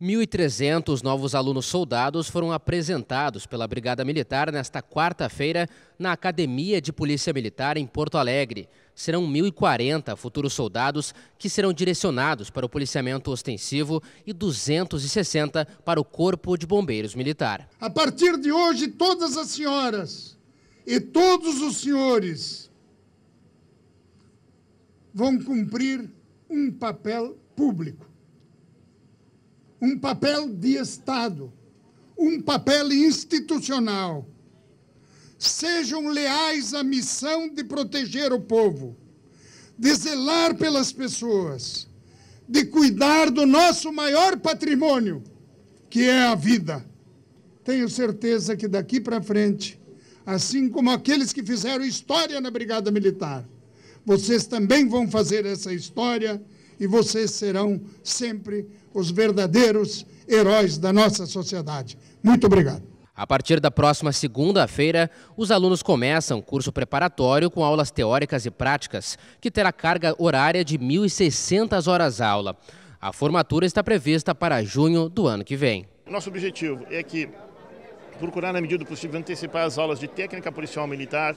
1.300 novos alunos soldados foram apresentados pela Brigada Militar nesta quarta-feira na Academia de Polícia Militar em Porto Alegre. Serão 1.040 futuros soldados que serão direcionados para o policiamento ostensivo e 260 para o Corpo de Bombeiros Militar. A partir de hoje, todas as senhoras e todos os senhores vão cumprir um papel público, um papel de Estado, um papel institucional. Sejam leais à missão de proteger o povo, de zelar pelas pessoas, de cuidar do nosso maior patrimônio, que é a vida. Tenho certeza que daqui para frente, assim como aqueles que fizeram história na Brigada Militar, vocês também vão fazer essa história e vocês serão sempre os verdadeiros heróis da nossa sociedade. Muito obrigado. A partir da próxima segunda-feira, os alunos começam curso preparatório com aulas teóricas e práticas, que terá carga horária de 1.600 horas aula. A formatura está prevista para junho do ano que vem. Nosso objetivo é que procurar, na medida do possível, antecipar as aulas de técnica policial militar,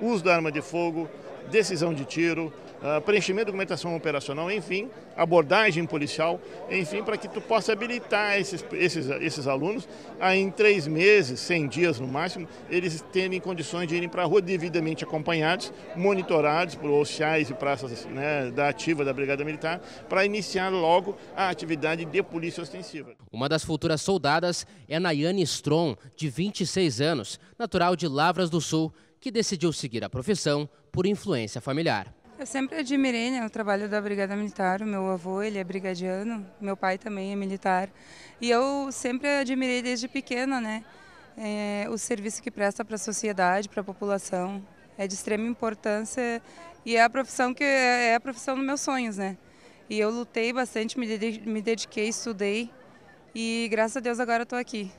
uso da arma de fogo, decisão de tiro, ah, preenchimento de documentação operacional, enfim, abordagem policial, enfim, para que tu possa habilitar esses, esses, esses alunos a em três meses, 100 dias no máximo, eles terem condições de irem para a rua devidamente acompanhados, monitorados por oficiais e praças né, da ativa da Brigada Militar, para iniciar logo a atividade de polícia ostensiva. Uma das futuras soldadas é Nayane Strom, de 26 anos, natural de Lavras do Sul, que decidiu seguir a profissão por influência familiar. Eu sempre admirei né, o trabalho da Brigada Militar, o meu avô ele é brigadiano, meu pai também é militar, e eu sempre admirei desde pequena né, é, o serviço que presta para a sociedade, para a população, é de extrema importância e é a profissão que é a profissão dos meus sonhos, né? E eu lutei bastante, me dediquei, estudei e graças a Deus agora estou aqui.